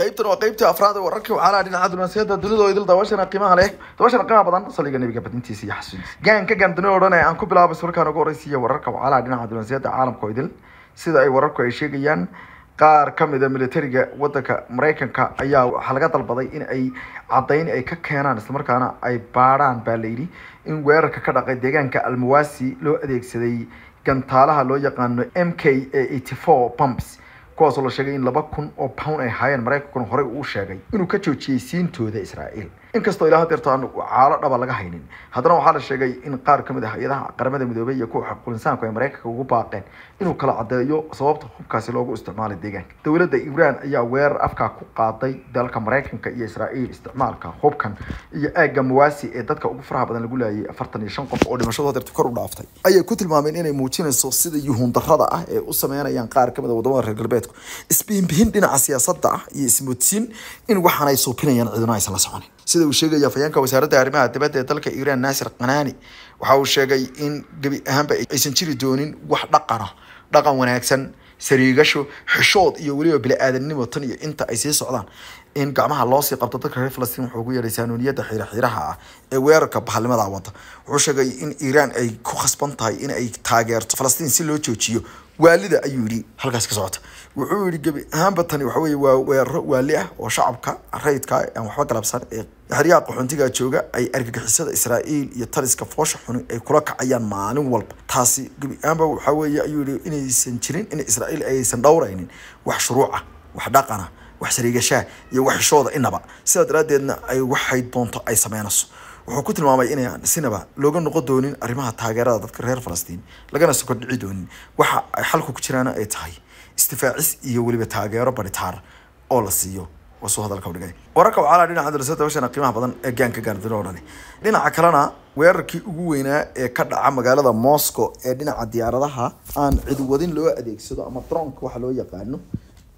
qaybtan waa qaybtii afraad ee wararkii waxaalaha dhinaca dunaasiyada dunidoo idil dabashana qiimaha leh dabashana qiimaha badan saliga nebiga badintiisa iyo xasuudiisa gaanka gaandani oo dhan ee aan ku bilaabay surkaan ugu horreysiiya wararka waxaalaha dhinaca dunaasiyada caalamka oo idil sida ay wararku ay sheegayaan qaar ka mida ah militariga wadanka maraykanka ayaa waxaa laga dalbaday in ay caddayn ay ka keenaan islamarkaana ay baadhaan baa layidhi in weerarka ka dhaqay deegaanka almawasi loo adeegsaday gantaalaha loo yaqaano m k a eighty four bumps kuwaasoo la sheegay in laba kun oo pound ay haayeen maraykankuna horey uu sheegay inuu ka joojiyey siintooda israa'iil inkastoo ilaa hadeerto aan caalo dhaba laga haynin haddana waxaa la sheegay in qaar kamid a ah hay-adaha qaramada midoobey iyo kuwa xaquulinsaanku ay maraykanka ugu baaqeen inuu kala caddeeyo sababta hubkaasi loogu isticmaalay deegaanka dowladda ibraan ayaa weerar afkaa ku qaaday dalka maraykanka iyo israa'iil isticmaalka hubkan iyo aagga mawaasi ee dadka ugu faraha badan lagu laayay afartan iyo shan qof oo dhimashadu hadeerto kor u dhaaftay ayay ku tilmaameen inay muujinayso sida yuhundarada ah ee u sameynayaan qaar kamid a ah wadamada reer galbeedku isbiinbihin dhinaca siyaasadda ah iyo ismoodsiin in waxaan suubinayaan suupinayaan aysan la soconin sida uu sheegaya afhayeenka wasaaradda arrimaha dibadda ee dalka iiraan naasir kanaani waxa uu sheegay in gebi ahaanba aysan jiri doonin wax dhaqana dhaqan wanaagsan sariigasho xishood iyo weliba bili-aadamnimo tan iyo inta ay sii socdaan in gacmaha loosii qabto dadka reer falastiin wuxuu ugu yeedhay saanooniyadda xiiraxiiraha ah ee weerarka bahalnimada wada wuxuu sheegay in iiraan ay ku khasban tahay in ay taageerto falastiin si loo joojiyo waalida ayuu yidhi halkaas ka socota wuxuu yidhi gebi ahaanba tani waxa weeye waa weeraro waali ah oo shacabka rayidka aan waxba galabsan ee xeryaha qaxuntiga jooga ay argagixisada israa'iil iyo taliska foosha xuni ay kula kacayaan maalin walba taasi gebi ahaanba waxa weeye ayuu yidhi inaysan jirin in israa'iil aysan dhowraynin wax shuruuca wax dhaqana wax sariigashaa iyo wax xishooda inaba sidaa daraaddeedna ay waxay doonto ay sameynayso wuxuu ku tilmaamay inaan sinaba looga noqon doonin arrimaha taageerada dadka reer falastiin lagana soko dhici doonin waxa ay xalku ku jiraana ay tahay istifaacis iyo weliba taageero baritaar oo la siiyo wasu hadalka dhigay wararka waxaa dhinaca darasada qiimaha badan ee gaanka gaardiro dhan dhinaca kalena weerarkii ugu weynaa ee ka dhaca magaalada Moscow ee dhinaca diyaaradaha aan cidwadin loo adeegsado ama drone waxa loo yaqaano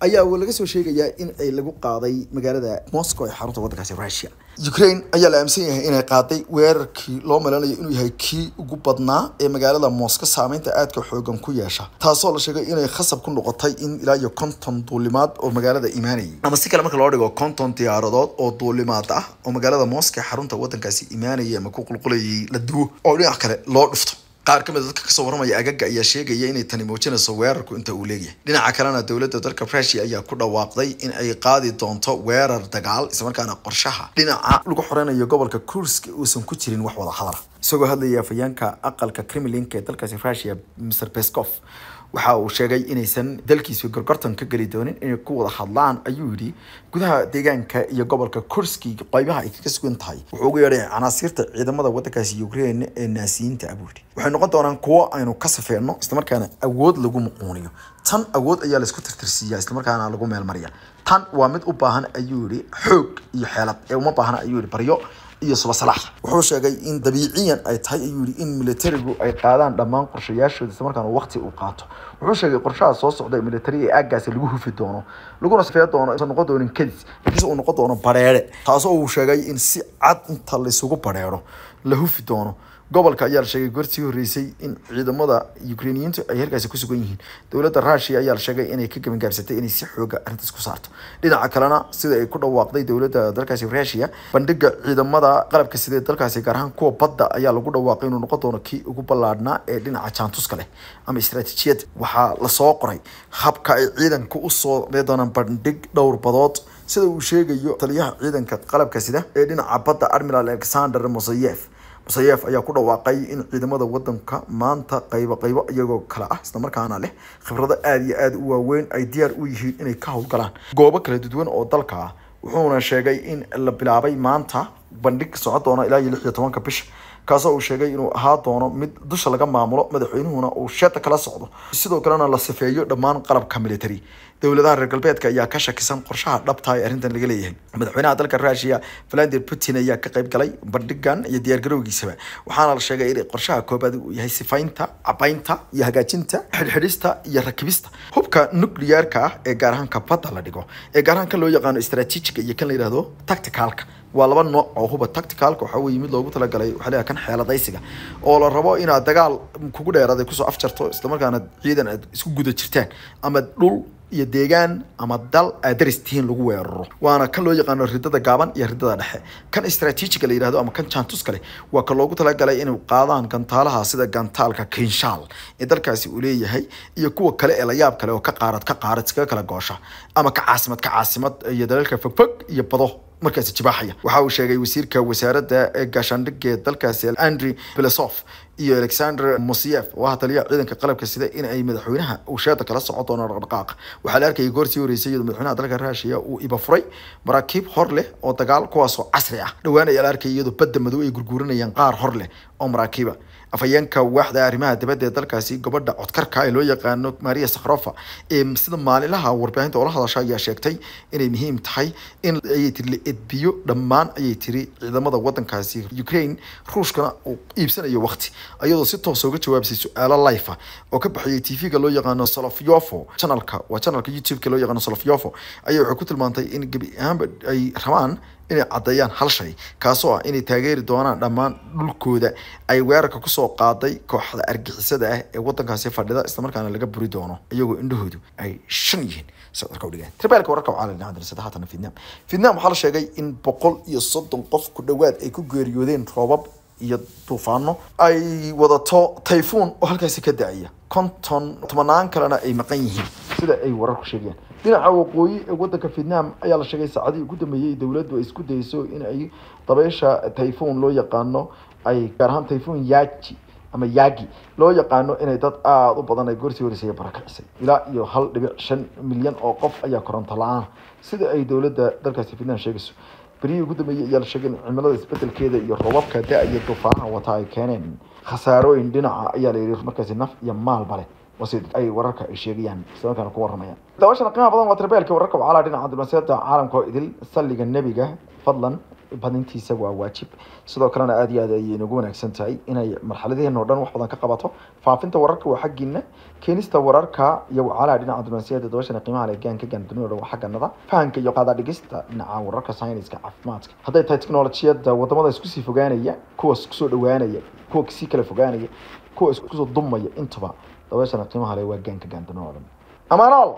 ayaa laga soo sheegayaa in ay lagu qaaday magaalada moscow ee xarunta waddankaasi russia ukraine ayaa la aaminsan yahay inay qaaday weerarkii loo malanayo inuu yahay kii ugu badnaa ee magaalada moska saameynta aadka xoogan ku yeesha taasoo la sheegay inay khasab ku noqotay in ilaa iyo konton duulimaad oo magaalada imaanayay ama si kale marka loo dhigo konton diyaaradood oo duulimaad ah oo magaalada moscow ee xarunta waddankaasi imaanayay ama ku qulqulayay la duwo oo dhinac kale loo dhufto qaar ka mid ah dadka kasoo waramaya agaga ayaa sheegaya inay tani muujinayso weerarku inta uu leeyahay dhinaca kalena dowladda dalka rusia ayaa ku dhawaaqday in ay qaadi doonto weerar dagaal islamarkaana qorshaha dhinaca lagu xoreynayo gobolka kurski uusan ku jirin wax wada hadala isagoo hadlaya afayeenka aqalka kremlinka ee dalkaasi rusia mr pescof waxa uu sheegay inaysan dalkiisa gorgortan ka geli doonin inay ku wada hadlaan ayuu yidhi gudaha deegaanka iyo gobolka kurski qaybaha ay kaga sugan tahay wuxuu ugu yeedhay canaasiirta ciidamada waddankaasi ukraine ee naasiyiinta abuudi waxay noqon doonaan kuwo aynu ka safeerno islamarkaana awood lagu muquuniyo tan awood ayaa laysku tirtirsiiyaa islamarkaana lagu meelmariya tan waa mid u baahan ayuu yidhi xoog iyo xeelad ee uma baahna ayuu yidhi baryo iyo suba salaaxa wuxuu sheegay in dabiiciyan ay tahay ayuu yihi in militarigu ay qaadaan dhammaan qorshayaashooda isla markaana wakti uu qaato wuxuu sheegay qorshaha soo socda militari ee aaggaasi lagu hufi doono laguna safeyn doono insa noqon doonin kadis laakiinse uu noqon doono bareere taasoo uu sheegay in si cad inta laysugu bareero la hufi doono gobolka ayaa la sheegay goortii horreysay in ciidamada ukrainiyiintu ay halkaasi ku sugan yihiin dowladda ruushia ayaa la sheegay inay ka gabangaabsatay inay si xooga arrintaas ku saarto dhinaca kalena sida ay ku dhawaaqday dowladda dalkaasi ruushia bandhiga ciidamada qalabka sidee dalkaasi gaar ahaan kuwa badda ayaa lagu dhawaaqay inuu noqon doono kii ugu ballaadhnaa ee dhinaca jaantuska leh ama istraatiijiyad waxaa lasoo qoray habka ay ciidanka usoo doonaan bandhig dhowr badood sida uu sheegayo taliyaha ciidanka qalabka sida ee dhinaca badda admiral alexander moseyef musayeef ayaa ku dhawaaqay in ciidamada wadanka maanta qaybo qaybo iyagoo kale ah isla markaana leh khibrado aada iyo aada u waaweyn ay diyaar u yihiin inay ka howlgalaan goobo kala duduwan oo dalka ah wuxuuna sheegay in la bilaabay maanta bandhig socon doona ilaa iyo lix iyo tobanka bisha kaasoo uu sheegay inuu ahaa doono mid dusha laga maamulo madaxweynuhuna uu sheeta kala socdo sidoo kalena la sifeeyo dhammaan qalabka military dowladaha reer galbeedka ayaa ka shakisan qorshaha dhabta ee arrintan laga leeyahay madaxweynaha dalka rusia valadimir putin ayaa ka qayb galay bandhigan iyo diyaargarowgiisaba waxaana la sheegay in qorshaha koobaad uu yahay sifaynta cabaynta iyo hagaajinta xidhxidhista iyo rakibista hubka nuclearka ah ee gaar ahaan badda la dhigo ee gaar ahaan kan loo yaqaano strategiga iyo kan la yidhahdo tacticalka waa laba nooc oo huba tacticalka waxaa weeye mid loogu talagalay waxaa leeyahay kan xeeladaysiga oo la rabo inaad dagaal kugu dheeraad kusoo afjarto islamarkaana ciidan aad isku guda jirtaan ama dhul iyo deegaan ama dal aad tihiin lagu weeraro waana kan loo yaqaano ridada gaaban iyo ridada dhexe kan istraatiijiga la yidhahdo ama kan jaantuska leh waa ka loogu talagalay inuu qaadaan gantaalaha sida gantaalka kinshaal ee dalkaasi uu leeyahay iyo kuwa kale ee layaab kale oo ka qaarad ka qaarad iskaga kala goosha ama ka caasimad ka caasimad iyo dalalka fogfog iyo bado markaasi jibaaxaya waxa uu sheegay wasiirka wasaaradda gaashaandhigga ee dalkaasi andrew bilasof iyo alexander mosiyef oo ah taliyaha ciidanka qalabka sida in ay madaxweynaha uusheeda kala socon doonaan dhaqdhaqaaq waxaa la arkayay goortii horeysay iyadoo madaxweynaha dalka raashiya uu ibafuray maraakiib hor leh oo dagaal kuwaasoo ah casri ah dhowaan ayaa la arkayay iyadoo badda madow ay gurguuranayaan qaar hor leh oo maraakiiba afhayeenka waaxda arrimaha dibadda ee dalkaasi gobadha codkarka ee loo yaqaano maria sakhrofa ee sida maalinlaha warbaahinta oola hadasha ayaa sheegtay inay muhiim tahay in ayay tiri la edbiyo dhammaan ayay tiri ciidamada wadankaasi ukraine ruushkana uu iibsanayo wakti ayadoo si toosa ah uga jawaabsay su-aalo life ah oo ka baxayay t v ga loo yaqaano solofyofo chanalka waa chanalka youtube-ka loo yaqaano solofyofo ayaa waxay ku tilmaantay in gebi ahaanba ay rabaan inay caddeeyaan hal shay kaasoo ah inay taageeri doonaan dhammaan dhulkooda ay weerarka kusoo qaaday kooxda argixisada ah ee wadankaasi fadhida islamarkaana laga buri doono iyagoo indhahoodu ay shan yihiin sodhigeen tribalka wararka caalinaadinasada haatana vietnam fidnam waxaa la sheegay in boqol iyo soddon qof ku dhowaad ay ku geeriyoodeen roobab iyo duufaano ay wadato tayfuun oo halkaasi ka da-aya konton tobanaan kalena ay maqan yihiin sida ay wararku sheegayaan dhinaca waqooyi ee wadanka fietnam ayaa la sheegay saacadihii ugu dambeeyey dowladdu ay isku dayso in ay dabeysha tayfuun loo yaqaano ay gaar ahaan tayfuun yaji ama yagi loo yaqaano inay dad aada u badan ay goorsii horeysay barakacisay ilaa iyo hal dhibic shan milyan oo qof ayaa koronto la-aan sida ay dowladda dalkaasi fietnam sheegayso berihii ugu dambeeyey ayaa la sheegay in cimilada isbedelkeeda iyo roobabka da-iyo duufaanaha wataa ay keeneen khasaarooyin dhinaca ayaa la yidhi markaasi naf iyo maalba leh wasiid ay wararka ay sheegayaan islamarkaana ku warramayaan daawashana qiimaha badan waa tarbeelka wararka wacaalaa dhinaca dibnaseeda caalamka oo idil saliga nebiga fadlan badintiisa waa waajib sidoo kalena aada iyo aad ayay nagu wanaagsan tahay inay marxaladaheen oo dhan wax badan ka qabato faafinta wararka waa xaggiina keenista wararka iyo wacaalaa dhinaca dibnaseeda daawashana qiimaha leegaanka gaan dunida dhan waa xagganada fahanka iyo qaada dhigista dhinaca wararka sayniska caafimaadka hadday tahay teknolojiyadda wadamada isku sii fogaanaya kuwas kusoo dhowaanaya kuwa sii kala fogaanaya kuwa iskusoo dumaya intaba dabeeshana timaha le waa gaanka gaandanimo oo amaanool